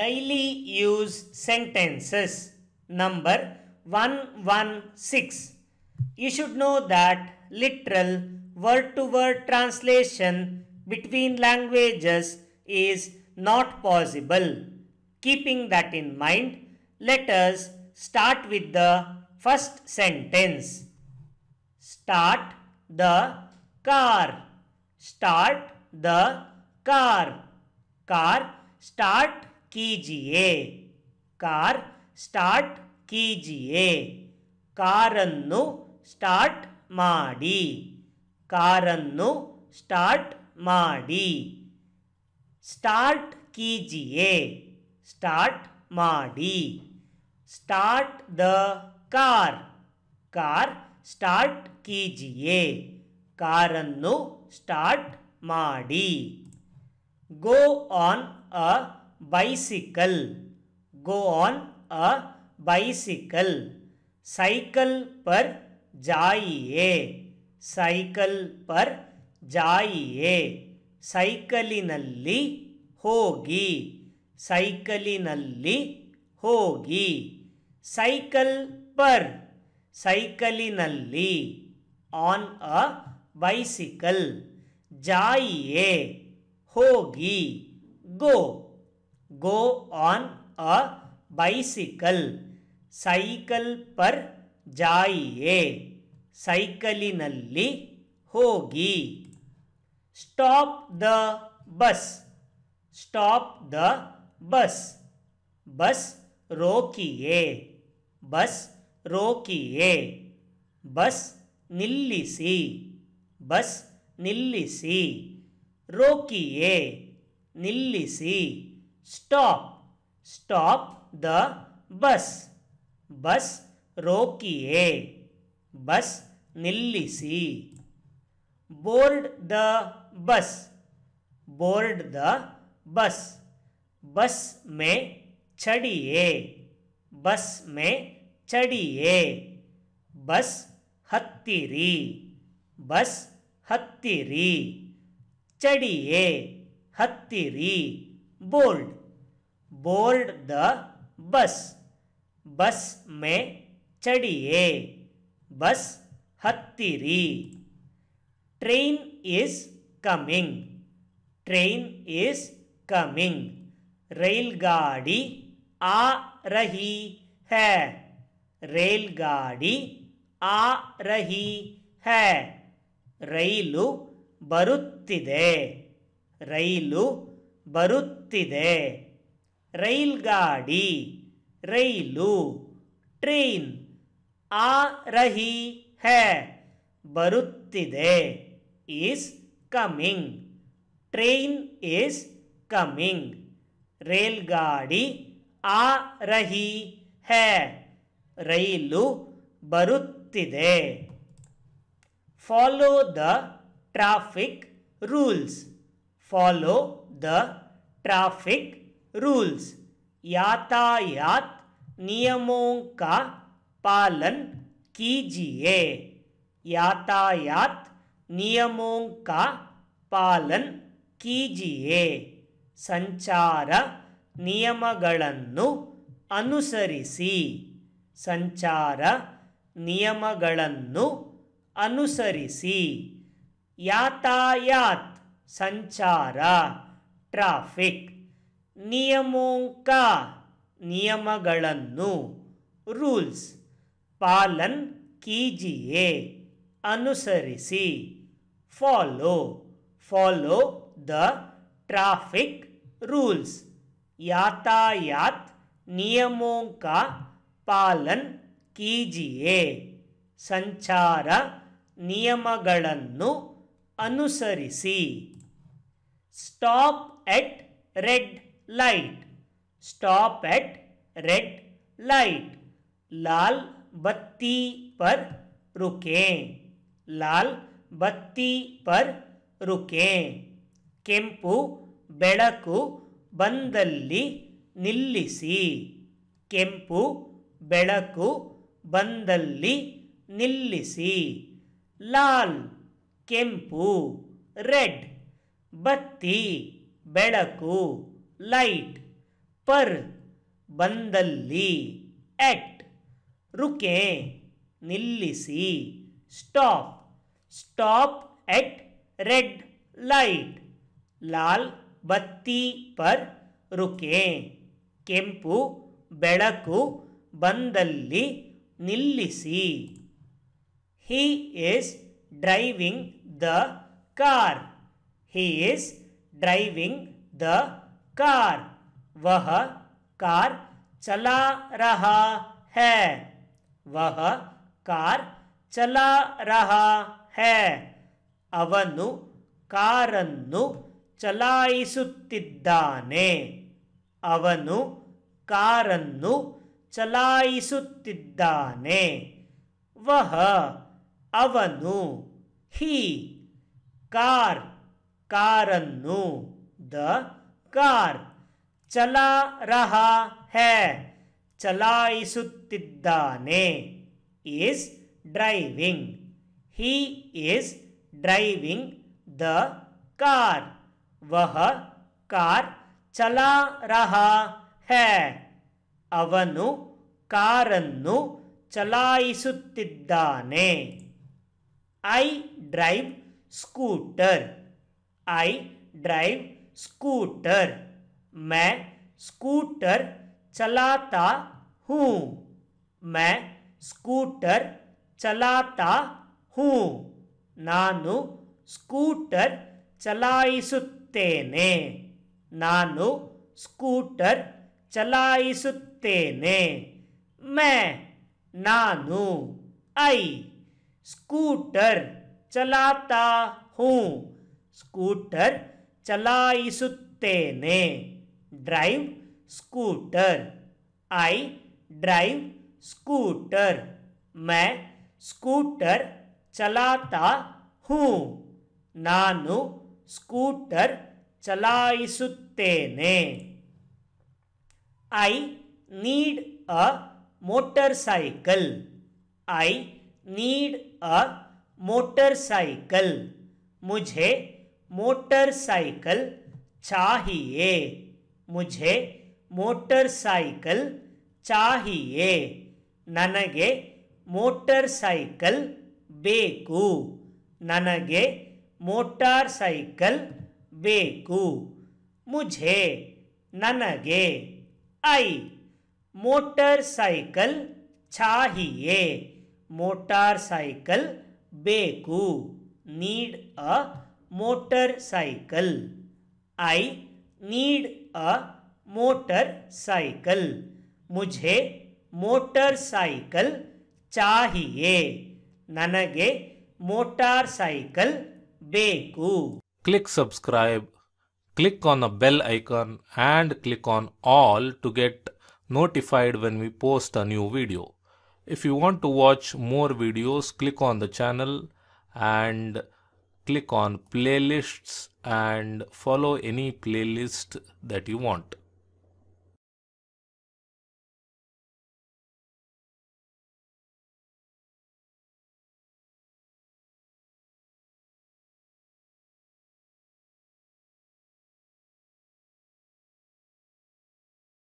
daily use sentences number 116 you should know that literal word to word translation between languages is not possible keeping that in mind let us start with the first sentence start the car start the car car start कीजिए car start कीजिए car ಅನ್ನು start ಮಾಡಿ car ಅನ್ನು start ಮಾಡಿ start कीजिए start ಮಾಡಿ start the car car start कीजिए car ಅನ್ನು ಸ್ಟಾರ್ಟ್ ಮಾಡಿ go on a bicycle go on a bicycle cycle पर जाइए cycle पर जाइए ಸೈಕಲಿನಲ್ಲಿ ಹೋಗಿ ಸೈಕಲಿನಲ್ಲಿ ಹೋಗಿ ಸೈಕಲ್ ಪರ್ ಸೈಕಲಿನಲ್ಲಿ ಆನ್ ಅ ಬೈಸಿಕಲ್ ಜಾಯಿಯೇ ಹೋಗಿ go go on a bicycle cycle पर जाइए साइकिल होगी stop the bus stop the bus bus रोकिए बस रोकिए बस निल्लिसी बस निल्लिसी रोकिए निल्लिसी stop stop the bus bus रोकिए बस निल्लिसी board the bus board the bus bus में चढ़िए बस में चढ़िए बस हत्तीरी बस हत्तीरी चढ़िए हत्तीरी, हत्तीरी board board the bus bus में चढ़िए बस हत्तीरी train is coming train is coming रेलगाड़ी आ रही है रेलगाड़ी आ रही है बरुत्ति दे ರೈಲು ಬರುತ್ತಿದೆ ರೈಲ್ ಗಾಡಿ ರೈಲು ಟ್ರೈನ್ ಆ ರಹಿ ಹೇ ಬರುತ್ತಿದೆ is coming train is coming ರೈಲ್ ಗಾಡಿ ಆ ರಹಿ ಹೇ ರೈಲು ಬರುತ್ತಿದೆ follow the traffic rules follow the traffic rules ಯಾತಾಯಾತ್ ನಿಯಮೋಕ ಪಾಲನ್ ಕೀಜಿಯೇ ಯಾತಾಯಾತ್ ನಿಯಮೋಕ ಪಾಲನ್ ಕೀಜಿಯೇ ಸಂಚಾರ ನಿಯಮಗಳನ್ನು ಅನುಸರಿಸಿ ಸಂಚಾರ ನಿಯಮಗಳನ್ನು ಅನುಸರಿಸಿ ಯಾತಾಯಾತ್ ಸಂಚಾರ ಟ್ರಾಫಿಕ್ ನಿಯಮೋಂಕ ನಿಯಮಗಳನ್ನು ರೂಲ್ಸ್ ಪಾಲನ್ ಕೀಜಿಯೇ ಅನುಸರಿಸಿ follow follow the traffic rules ಯಾತಾಯಾತ್ ನಿಯಮೋಂಕ ಪಾಲನ್ ಕೀಜಿಯೇ ಸಂಚಾರ ನಿಯಮಗಳನ್ನು ಅನುಸರಿಸಿ stop at red light stop at red light लाल बत्ती पर रुकें लाल बत्ती पर रुकें ಕೆಂಪು ಬೆಳಕು ಬಂದಲ್ಲಿ ನಿಲ್ಲಿಸಿ ಕೆಂಪು ಬೆಳಕು ಬಂದಲ್ಲಿ ನಿಲ್ಲಿಸಿ ಲಾಲ್ ಕೆಂಪು ರೆಡ್ बत्ती बेळकु लाइट पर बंदल्ली एट रुके निल्लिसी stop stop at red light लाल बत्ती पर रुके केंपु बेळकु बंदल्ली निल्लिसी he is driving the car he is driving the car वह कार चला रहा है वह कार चला रहा है अवनु कारन्नु चलाइसुत्तिदाने अवनु कारन्नु चलाइसुत्तिदाने वह अवनु he car car the car चला रहा है चलाने is driving he is driving the car वह कार चला रहा है अवनु कारन्नु चलाइसुत्तिदाने I drive scooter I drive scooter मैं स्कूटर चलाता हूँ मैं स्कूटर चलाता हूँ नानु स्कूटर चलाइसुत्तेने नानु स्कूटर चलाइसुत्तेने मैं नानु आई स्कूटर चलाता हूँ स्कूटर चलाइसुतेने drive scooter I drive scooter मैं स्कूटर चलाता हूँ नानु स्कूटर चलाइसुतेने I need a motorcycle I need a motorcycle मुझे मोटरसाइकिल चाहिए मुझे मोटरसाइकिल चाहिए ननगे मोटरसाइकिल बेकु ननगे मोटरसाइकिल बेकु मुझे ननगे आई मोटरसाइकिल चाहिए मोटरसाइकिल बेकु need a motor motorcycle I need a motorcycle मुझे मोटरसाइकल चाहिए ननगे मोटारसाइकल बेकु click subscribe click on the bell icon and click on all to get notified when we post a new video if you want to watch more videos click on the channel and click on playlists and follow any playlist that you want.